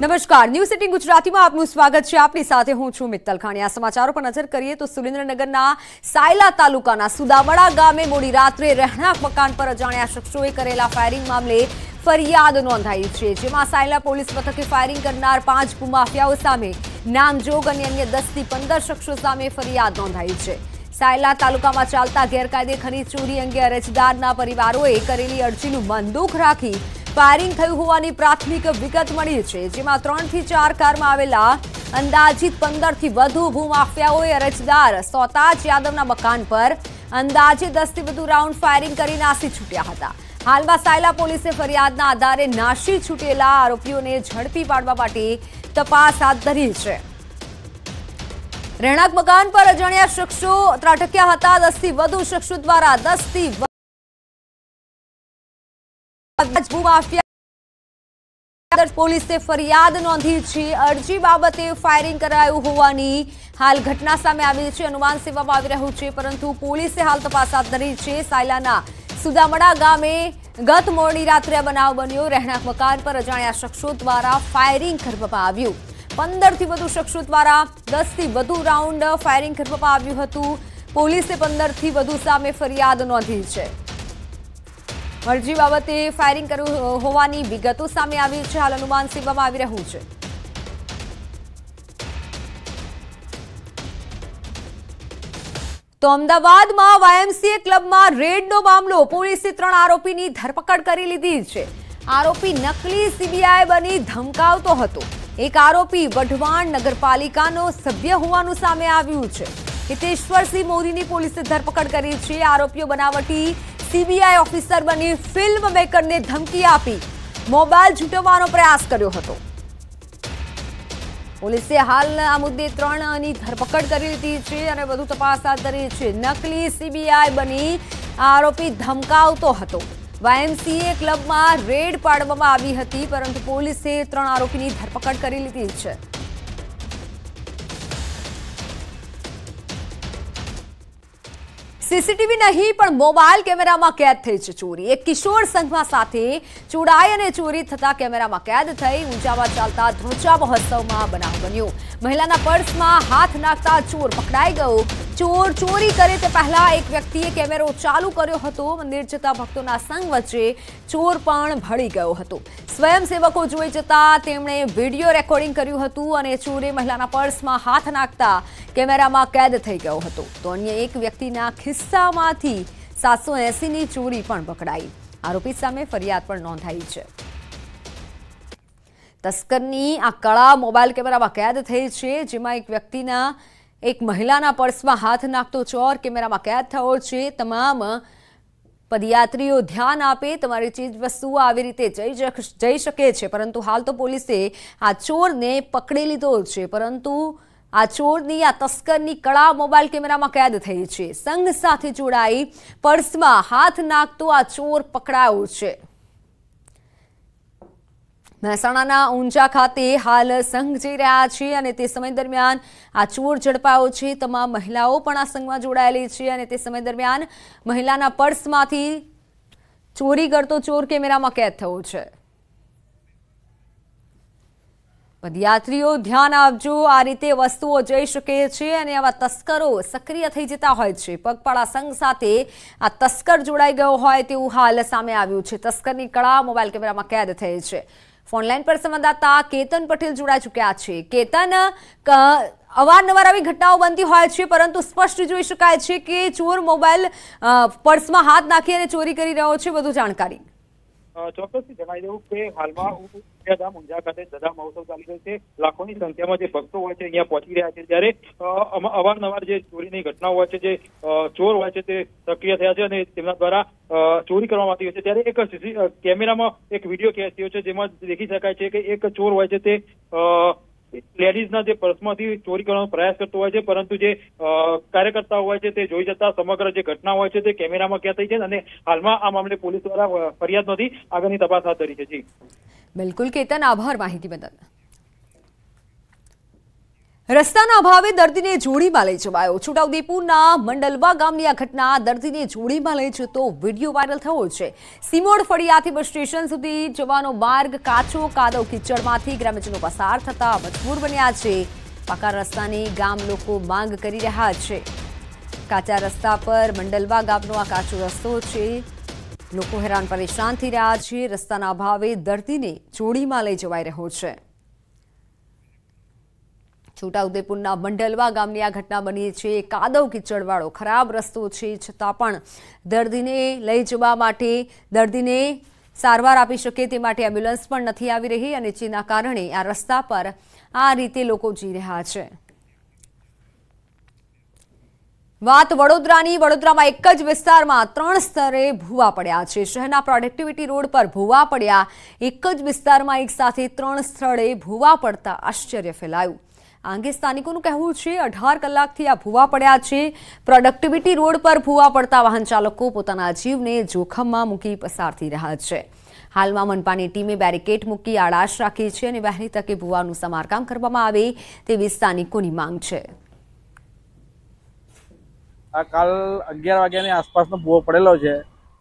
નમસ્કાર new city ગુજરાતીમાં આપનું સ્વાગત છે આપની સાથે હું છું મિત્તલ ખાણી આ સમાચારો પર નજર કરીએ તો સુરેન્દ્રનગરના સાયલા તાલુકાના સુદાવડા ગામે મોડી રાત્રે રહેણાંક મકાન પર અજાણ્યા શખ્સોએ કરેલા ફાયરિંગ મામલે ફરિયાદ નોંધાઈ છે જેમાં સાયલા પોલીસ મથકે ફાયરિંગ કરનાર પાંચ ભૂમાફિયાઓ સામે નામજોગ અને અન્ય દસથી પંદર શખ્સો સામે ફરિયાદ નોંધાઈ છે સાયલા તાલુકામાં ચાલતા ગેરકાયદે ખનીજ ચોરી અંગે અરજદારના પરિવારોએ કરેલી અરજીનું મનદુખ રાખી ફાયરિંગ થયું હોવાની પ્રાથમિક વિગત મળી છે જેમાં ત્રણથી ચાર કારમાં આવેલા અંદાજિત પંદરથી વધુ ભૂમાફિયાઓએ અરજદાર સોતાજ યાદવના મકાન પર અંદાજે દસથી વધુ રાઉન્ડ ફાયરિંગ કરી નાસી છૂટ્યા હતા હાલમાં સાયલા પોલીસે ફરિયાદના આધારે નાસી છૂટેલા આરોપીઓને ઝડપી પાડવા માટે તપાસ હાથ ધરી છે રહેણાંક મકાન પર અજાણ્યા શખ્સો ત્રાટક્યા હતા દસ થી વધુ શખ્સો દ્વારા દસ થી માફિયા પોલીસે ફરિયાદ નોંધી છે અરજી બાબતે ફાયરિંગ કરાયું હોવાની હાલ ઘટના સામે આવી છે અનુમાન સેવામાં આવી રહ્યું છે પરંતુ પોલીસે હાલ તપાસ હાથ ધરી છે સાયલાના સુદામડા ગામે ગત મોડી રાત્રે બનાવ બન્યો રહેણાંક મકાન પર અજાણ્યા શખ્સો દ્વારા ફાયરિંગ કરવામાં આવ્યું પંદર થી વધુ શખ્સો દ્વારા દસ થી વધુ રાઉન્ડ ફાયરિંગ કરવામાં આવ્યું હતું પોલીસે પંદરથી વધુ સામે ફરિયાદ નોંધી છે અરજી બાબતે ફાયરિંગ કર્યું હોવાની વિગતો સામે આવી છે હાલ અનુમાન સેવામાં આવી રહ્યું છે તો અમદાવાદમાં વાયએમસીએ ક્લબમાં રેડનો મામલો પોલીસે ત્રણ આરોપીની ધરપકડ કરી લીધી છે આરોપી નકલી સીબીઆઈ બની ધમકાવતો હતો એક આરોપી વઢવાણ નગરપાલિકાનો સભ્ય હોવાનું સામે આવ્યું છે હિતેશ્વરસિંહ મોદીની પોલીસે ધરપકડ કરી છે આરોપીઓ બનાવટી સીબીઆઈ ઓફિસર બની ફિલ્મ મેકરને ધમકી આપી મોબાઈલ છૂટવવાનો પ્રયાસ કર્યો હતો પોલીસે હાલ આ મુદ્દે ત્રણની ધરપકડ કરી લીધી છે અને વધુ તપાસ હાથ ધરી છે નકલી સીબીઆઈ બની આરોપી ધમકાવતો હતો વાયએમસીએ ક્લબમાં રેડ પાડવામાં આવી હતી પરંતુ પોલીસે ત્રણ આરોપીની ધરપકડ કરી લીધી છે સીસીટીવી નહીં પણ મોબાઈલ કેમેરામાં કેદ થઈ છે ચોરી એક કિશોર સંઘમાં સાથે ચોરાઈ અને ચોરી થતા કેમેરામાં કેદ થઈ ઊંચામાં ચાલતા ધ્રોચા મહોત્સવમાં બનાવ બન્યો મહિલાના પર્સમાં હાથ નાખતા ચોર પકડાઈ ગયો ચોર ચોરી કરે તે પહેલા એક વ્યક્તિએ કેમેરો ચાલુ કર્યો હતો મંદિર જતા ભક્તોના સંગ વચ્ચે ચોર પણ ભળી ગયો હતો સ્વયંસેવકો જોઈ જતા તેમણે વિડીયો રેકોર્ડિંગ કર્યું હતું અને ચોરે મહિલાના પર્સમાં હાથ નાખતા કેમેરામાં કેદ થઈ ગયો હતો તો અન્ય એક વ્યક્તિના ખિસ્સામાંથી સાતસો એસીની ચોરી પણ પકડાઈ આરોપી સામે ફરિયાદ પણ નોંધાઈ છે તસ્કરની આ કળા મોબાઈલ કેમેરામાં કેદ થઈ છે જેમાં એક વ્યક્તિના એક મહિલાના પર્સમાં હાથ નાખતો ચોર કેમેરામાં કેદ થયો છે તમામ પદયાત્રીઓ ધ્યાન આપે તમારી ચીજવસ્તુઓ આવી રીતે જઈ જઈ શકે છે પરંતુ હાલ તો પોલીસે આ ચોરને પકડી લીધો છે પરંતુ આ ચોરની આ તસ્કરની કળા મોબાઈલ કેમેરામાં કેદ થઈ છે સંઘ સાથે જોડાઈ પર્સમાં હાથ નાખતો આ ચોર પકડાયો છે મહેસાણાના ઊંઝા ખાતે હાલ સંઘ જઈ રહ્યા છે અને તે સમય દરમિયાન આ ચોર ઝડપાયો છે તમામ મહિલાઓ પણ આ સંઘમાં જોડાયેલી છે અને તે સમય દરમિયાન મહિલાના પર્સમાંથી ચોરી કરતો ચોર કેમેરામાં કેદ થયો છે પદયાત્રીઓ ધ્યાન આપજો આ રીતે વસ્તુઓ જઈ શકે છે અને આવા તસ્કરો સક્રિય થઈ જતા હોય છે પગપાળા સંઘ સાથે આ તસ્કર જોડાઈ ગયો હોય તેવું હાલ સામે આવ્યું છે તસ્કરની કળા મોબાઈલ કેમેરામાં કેદ થઈ છે ફોનલાઈન પર સંવાદદાતા કેતન પટેલ જોડાઈ ચૂક્યા છે કેતન અવારનવાર આવી ઘટનાઓ બનતી હોય છે પરંતુ સ્પષ્ટ જોઈ શકાય છે કે ચોર મોબાઈલ પર્સમાં હાથ નાખી અને ચોરી કરી રહ્યો છે વધુ જાણકારી ચોક્કસથી જણાવી દઉં કે હાલમાં ધામ ઊંઝા ખાતે દધા મહોત્સવ ચાલી રહ્યો છે લાખોની સંખ્યામાં જે ભક્તો હોય છે અહીંયા પહોંચી રહ્યા છે ત્યારે અવારનવાર જે ચોરીની ઘટનાઓ હોય છે જે ચોર હોય છે તે સક્રિય થયા છે અને તેમના દ્વારા ચોરી કરવામાં આવી છે ત્યારે એક કેમેરામાં એક વિડીયો કેચ થયો છે જેમાં દેખી શકાય છે કે એક ચોર હોય છે તે લેડીઝના જે પર્સમાંથી ચોરી કરવાનો પ્રયાસ કરતો હોય છે પરંતુ જે કાર્યકર્તા હોય છે તે જોઈ જતા સમગ્ર જે ઘટના હોય છે તે કેમેરામાં ક્યાં થઈ છે અને હાલમાં આ મામલે પોલીસ દ્વારા ફરિયાદ નોંધી આગળની તપાસ હાથ ધરી છે જી બિલકુલ કેતન આભાર માહિતી બદલ રસ્તાના અભાવે દર્દીને જોડીમાં લઈ જવાયો છોટાઉદેપુરના મંડલવા ગામની આ ઘટના દર્દીને જોડીમાં લઈ જતો વિડીયો વાયરલ થયો છે સિમોડ ફળિયાથી બસ સ્ટેશન સુધી જવાનો માર્ગ કાચો કાદવ કીચડમાંથી ગ્રામજનો પસાર થતા મજબૂર બન્યા છે પાકા રસ્તાની ગામ લોકો માંગ કરી રહ્યા છે કાચા રસ્તા પર મંડલવા ગામનો આ કાચો રસ્તો છે લોકો હેરાન પરેશાન થઈ રહ્યા છે રસ્તાના અભાવે દર્દીને જોડીમાં લઈ જવાઈ રહ્યો છે છોટાઉદેપુરના મંડલવા ગામની આ ઘટના બની છે કાદવ કીચડવાળો ખરાબ રસ્તો છે છતાં પણ દર્દીને લઈ જવા માટે દર્દીને સારવાર આપી શકે તે માટે એમ્બ્યુલન્સ પણ નથી આવી રહી અને જેના કારણે આ રસ્તા પર આ રીતે લોકો જી રહ્યા છે વાત વડોદરાની વડોદરામાં એક જ વિસ્તારમાં ત્રણ સ્તરે ભૂવા પડ્યા છે શહેરના પ્રોડક્ટિવિટી રોડ પર ભૂવા પડ્યા એક જ વિસ્તારમાં એક સાથે ત્રણ સ્થળે ભૂવા પડતા આશ્ચર્ય ફેલાયું આ અંગે સ્થાનિકોનું કહેવું છે અઢાર કલાકથી આ ભૂવા પડ્યા છે પ્રોડક્ટિવિટી રોડ પર ભૂવા પડતા વાહન ચાલકો પોતાના જીવને જોખમમાં મૂકી પસાર થઈ રહ્યા છે હાલમાં મનપાની ટીમે બેરિકેડ મૂકી આડાશ રાખી છે અને વહેલી તકે ભૂવાનું સમારકામ કરવામાં આવે તેવી સ્થાનિકોની માંગ છે આ કાલ અગિયાર વાગ્યાની આસપાસનો ભૂવો પડેલો છે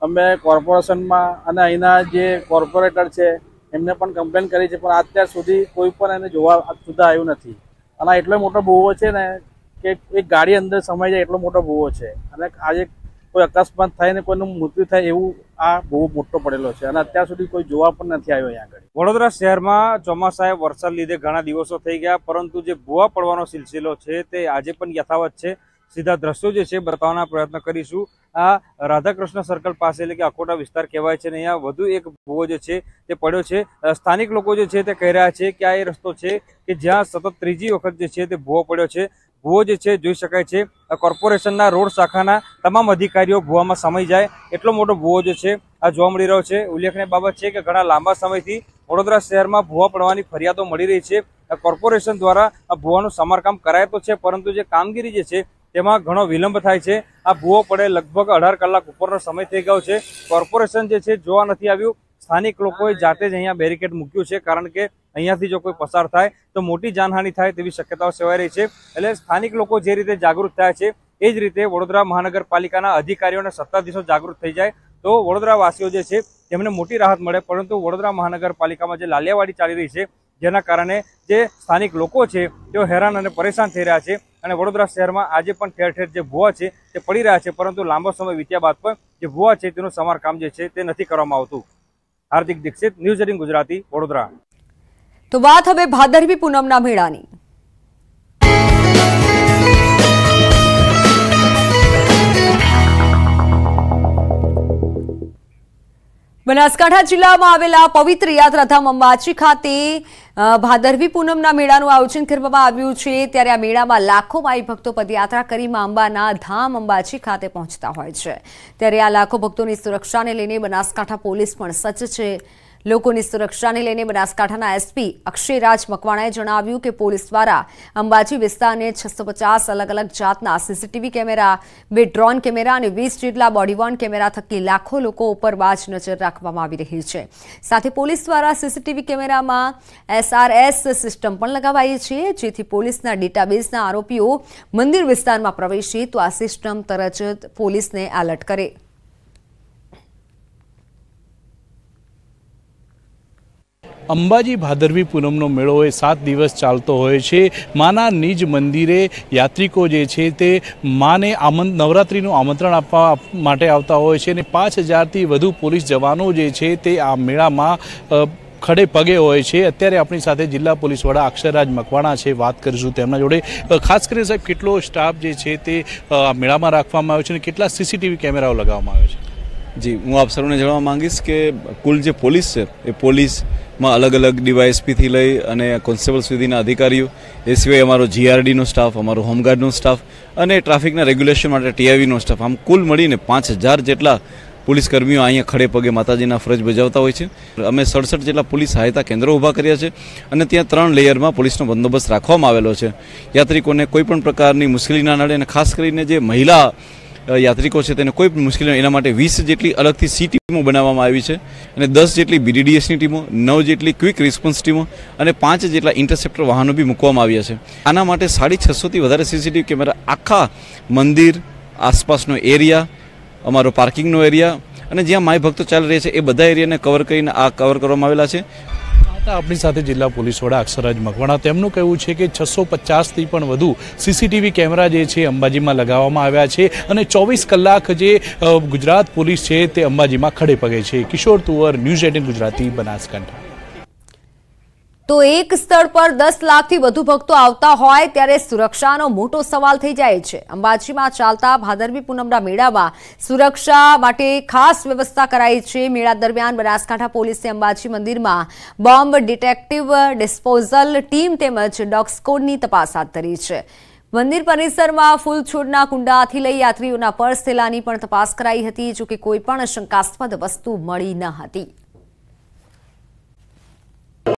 અમે કોર્પોરેશનમાં અને અહીંના જે કોર્પોરેટર છે એમને પણ કમ્પ્લેન કરી છે પણ અત્યાર સુધી કોઈ પણ એને જોવા સુધા આવ્યું નથી અને એટલો મોટો ભૂવો છે ને કે એક ગાડી અંદર સમાઈ જાય એટલો મોટો ભૂવો છે અને આજે કોઈ અકસ્માત થાય ને કોઈનું મૃત્યુ થાય એવું આ બહુ મોટો પડેલો છે અને અત્યાર સુધી કોઈ જોવા પણ નથી આવ્યો અહીંયા આગળ વડોદરા શહેરમાં ચોમાસાએ વરસાદ લીધે ઘણા દિવસો થઈ ગયા પરંતુ જે ભૂવા પડવાનો સિલસિલો છે તે આજે પણ યથાવત છે સીધા દ્રશ્યો જે છે બતાવવાના પ્રયત્ન કરીશું આ રાધાકૃષ્ણ સર્કલ પાસે એટલે કે આખોટા વિસ્તાર કહેવાય છે અને અહીંયા વધુ એક ભૂવો જે છે તે પડ્યો છે સ્થાનિક લોકો જે છે તે કહી રહ્યા છે કે આ એ રસ્તો છે કે જ્યાં સતત ત્રીજી વખત જે છે તે ભૂવો પડ્યો છે ભૂવો જે છે જોઈ શકાય છે કોર્પોરેશનના રોડ શાખાના તમામ અધિકારીઓ ભૂવામાં સમાઈ જાય એટલો મોટો ભૂવો જે છે આ જોવા મળી રહ્યો છે ઉલ્લેખનીય બાબત છે કે ઘણા લાંબા સમયથી વડોદરા શહેરમાં ભૂવા પડવાની ફરિયાદો મળી રહી છે કોર્પોરેશન દ્વારા આ ભૂવાનું સમારકામ કરાય તો છે પરંતુ જે કામગીરી જે છે તેમાં ઘણો વિલંબ થાય છે આ ભૂવો પડે લગભગ અઢાર કલાક ઉપરનો સમય થઈ ગયો છે કોર્પોરેશન જે છે જોવા નથી આવ્યું સ્થાનિક લોકોએ જાતે જ અહીંયા બેરિકેડ મૂક્યું છે કારણ કે અહીંયાથી જો કોઈ પસાર થાય તો મોટી જાનહાનિ થાય તેવી શક્યતાઓ સેવાઈ રહી છે એટલે સ્થાનિક લોકો જે રીતે જાગૃત થયા છે એ જ રીતે વડોદરા મહાનગરપાલિકાના અધિકારીઓ અને સત્તાધીશો જાગૃત થઈ જાય તો વડોદરાવાસીઓ જે છે તેમને મોટી રાહત મળે પરંતુ વડોદરા મહાનગરપાલિકામાં જે લાલિયાવાડી ચાલી રહી છે જેના કારણે જે સ્થાનિક લોકો છે તેઓ હેરાન અને પરેશાન થઈ રહ્યા છે અને વડોદરા શહેરમાં આજે પણ ઠેર ઠેર જે ભૂવા છે તે પડી રહ્યા છે પરંતુ લાંબો સમય વીત્યા બાદ પણ જે ભૂવા છે તેનું સમારકામ જે છે તે નથી કરવામાં આવતું હાર્દિક દીક્ષિત ન્યૂઝ એટીન ગુજરાતી વડોદરા તો વાત હવે ભાદરવી પૂનમના મેળાની બનાસકાંઠા જિલ્લામાં આવેલા પવિત્ર યાત્રાધામ અંબાજી ખાતે ભાદરવી પૂનમના મેળાનું આયોજન કરવામાં આવ્યું છે ત્યારે આ મેળામાં લાખો માઈ ભક્તો પદયાત્રા કરી અંબાના ધામ અંબાજી ખાતે પહોંચતા હોય છે ત્યારે આ લાખો ભક્તોની સુરક્ષાને લઈને બનાસકાંઠા પોલીસ પણ સજ્જ છે લોકોની સુરક્ષાને લઈને બનાસકાંઠાના એસપી અક્ષયરાજ મકવાણાએ જણાવ્યું કે પોલીસ દ્વારા અંબાજી વિસ્તારને છસો અલગ અલગ જાતના સીસીટીવી કેમેરા બે ડ્રોન કેમેરા અને વીસ જેટલા બોડીવોર્ન કેમેરા થકી લાખો લોકો ઉપર બાજ નજર રાખવામાં આવી રહી છે સાથે પોલીસ દ્વારા સીસીટીવી કેમેરામાં એસઆરએસ સિસ્ટમ પણ લગાવાઈ છે જેથી પોલીસના ડેટાબેઝના આરોપીઓ મંદિર વિસ્તારમાં પ્રવેશે તો આ સિસ્ટમ તરત જ પોલીસને એલર્ટ કરે અંબાજી ભાદરવી પૂનમનો મેળો એ સાત દિવસ ચાલતો હોય છે માના નિજ મંદિરે યાત્રિકો જે છે તે માને આમંત નવરાત્રિનું આમંત્રણ આપવા માટે આવતા હોય છે અને પાંચ હજારથી વધુ પોલીસ જવાનો જે છે તે આ મેળામાં ખડે પગે હોય છે અત્યારે આપણી સાથે જિલ્લા પોલીસ વડા અક્ષરરાજ મકવાણા છે વાત કરીશું તેમના જોડે ખાસ કરીને સાહેબ કેટલો સ્ટાફ જે છે તે મેળામાં રાખવામાં આવ્યો છે અને કેટલા સીસીટીવી કેમેરાઓ લગાવવામાં આવ્યો છે જી હું આપ સૌને જણાવવા માંગીશ કે કુલ જે પોલીસ છે એ પોલીસમાં અલગ અલગ ડીવાયએસપીથી લઈ અને કોન્સ્ટેબલ સુધીના અધિકારીઓ એ સિવાય અમારો જીઆરડીનો સ્ટાફ અમારો હોમગાર્ડનો સ્ટાફ અને ટ્રાફિકના રેગ્યુલેશન માટે ટીઆઈવીનો સ્ટાફ આમ કુલ મળીને પાંચ હજાર જેટલા પોલીસકર્મીઓ અહીંયા ખડે પગે માતાજીના ફરજ બજાવતા હોય છે અમે સડસઠ જેટલા પોલીસ સહાયતા કેન્દ્રો ઊભા કર્યા છે અને ત્યાં ત્રણ લેયરમાં પોલીસનો બંદોબસ્ત રાખવામાં આવેલો છે યાત્રિકોને કોઈપણ પ્રકારની મુશ્કેલી ના નડે અને ખાસ કરીને જે મહિલા યાત્રિકો છે તેને કોઈ પણ મુશ્કેલી એના માટે વીસ જેટલી અલગથી સી ટીમો બનાવવામાં આવી છે અને દસ જેટલી બીડીડીએસની ટીમો નવ જેટલી ક્વિક રિસ્પોન્સ ટીમો અને પાંચ જેટલા ઇન્ટરસેપ્ટર વાહનો બી મૂકવામાં આવ્યા છે આના માટે સાડી છસોથી વધારે સીસીટીવી કેમેરા આખા મંદિર આસપાસનો એરિયા અમારો પાર્કિંગનો એરિયા અને જ્યાં માય ભક્તો ચાલી રહ્યા છે એ બધા એરિયાને કવર કરીને આ કવર કરવામાં આવેલા છે આપણી સાથે જિલ્લા પોલીસ વડા અક્ષરાજ મકવાણા તેમનું કહેવું છે કે છસો પચાસથી પણ વધુ સીસીટીવી કેમેરા જે છે અંબાજીમાં લગાવવામાં આવ્યા છે અને ચોવીસ કલાક જે ગુજરાત પોલીસ છે તે અંબાજીમાં ખડે પગે છે કિશોર તુવર ન્યૂઝ એટીન ગુજરાતી બનાસકાંઠા તો એક સ્થળ પર દસ લાખથી વધુ ભક્તો આવતા હોય ત્યારે સુરક્ષાનો મોટો સવાલ થઈ જાય છે અંબાજીમાં ચાલતા ભાદરવી પૂનમના મેળામાં સુરક્ષા માટે ખાસ વ્યવસ્થા કરાઈ છે મેળા દરમિયાન બનાસકાંઠા પોલીસે અંબાજી મંદિરમાં બોમ્બ ડિટેક્ટિવ ડિસ્પોઝલ ટીમ તેમજ ડોગ્સકોડની તપાસ હાથ ધરી છે મંદિર પરિસરમાં ફૂલ છોડના કુંડાથી લઈ યાત્રીઓના પર્સ થેલાની પણ તપાસ કરાઈ હતી જોકે કોઈપણ શંકાસ્પદ વસ્તુ મળી ન હતી